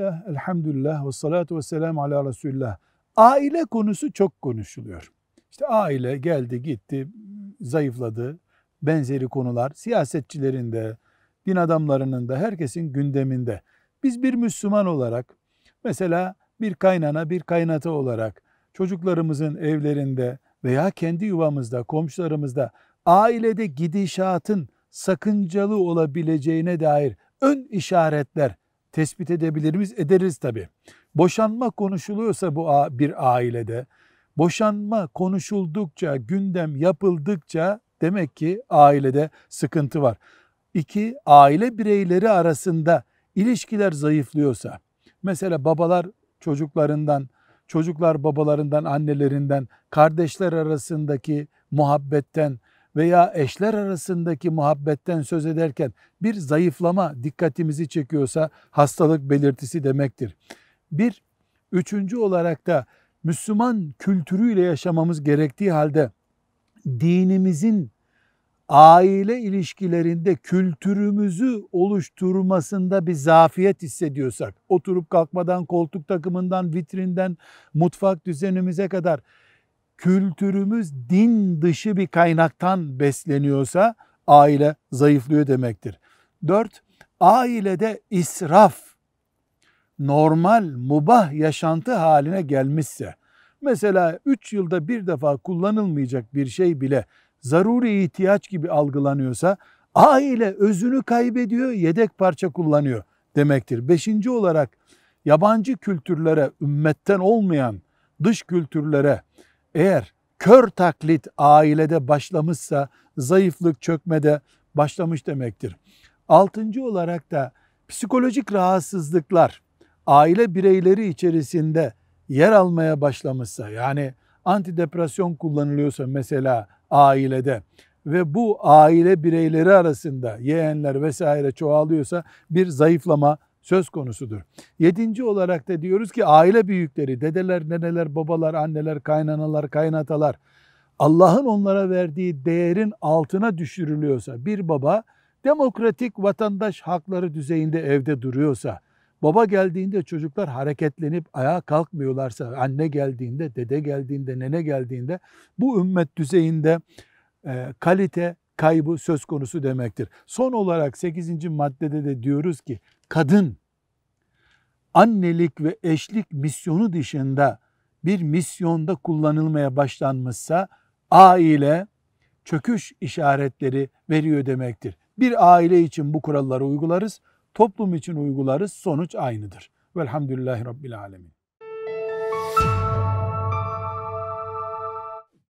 Bismillah, elhamdülillah ve salatu ve selamu ala Resulullah. Aile konusu çok konuşuluyor. İşte aile geldi gitti, zayıfladı. Benzeri konular siyasetçilerin de, din adamlarının da, herkesin gündeminde. Biz bir Müslüman olarak mesela bir kaynana, bir kaynata olarak çocuklarımızın evlerinde veya kendi yuvamızda, komşularımızda ailede gidişatın sakıncalı olabileceğine dair ön işaretler tespit edebilir miyiz? Ederiz tabii. Boşanma konuşuluyorsa bu bir ailede, boşanma konuşuldukça, gündem yapıldıkça demek ki ailede sıkıntı var. İki, aile bireyleri arasında ilişkiler zayıflıyorsa, mesela babalar çocuklarından, çocuklar babalarından, annelerinden, kardeşler arasındaki muhabbetten, veya eşler arasındaki muhabbetten söz ederken bir zayıflama dikkatimizi çekiyorsa hastalık belirtisi demektir. Bir, üçüncü olarak da Müslüman kültürüyle yaşamamız gerektiği halde dinimizin aile ilişkilerinde kültürümüzü oluşturmasında bir zafiyet hissediyorsak, oturup kalkmadan, koltuk takımından, vitrinden, mutfak düzenimize kadar kültürümüz din dışı bir kaynaktan besleniyorsa aile zayıflıyor demektir. Dört, ailede israf normal, mubah yaşantı haline gelmişse, mesela üç yılda bir defa kullanılmayacak bir şey bile zaruri ihtiyaç gibi algılanıyorsa, aile özünü kaybediyor, yedek parça kullanıyor demektir. Beşinci olarak yabancı kültürlere, ümmetten olmayan dış kültürlere eğer kör taklit ailede başlamışsa zayıflık çökmede başlamış demektir. Altıncı olarak da psikolojik rahatsızlıklar aile bireyleri içerisinde yer almaya başlamışsa yani antidepresyon kullanılıyorsa mesela ailede ve bu aile bireyleri arasında yeğenler vesaire çoğalıyorsa bir zayıflama söz konusudur. Yedinci olarak da diyoruz ki aile büyükleri, dedeler, neneler, babalar, anneler, kaynanalar, kaynatalar Allah'ın onlara verdiği değerin altına düşürülüyorsa bir baba demokratik vatandaş hakları düzeyinde evde duruyorsa, baba geldiğinde çocuklar hareketlenip ayağa kalkmıyorlarsa, anne geldiğinde, dede geldiğinde, nene geldiğinde bu ümmet düzeyinde e, kalite kaybı söz konusu demektir. Son olarak 8. maddede de diyoruz ki kadın annelik ve eşlik misyonu dışında bir misyonda kullanılmaya başlanmışsa aile çöküş işaretleri veriyor demektir. Bir aile için bu kuralları uygularız, toplum için uygularız, sonuç aynıdır. Velhamdülillahi Rabbil Alemin.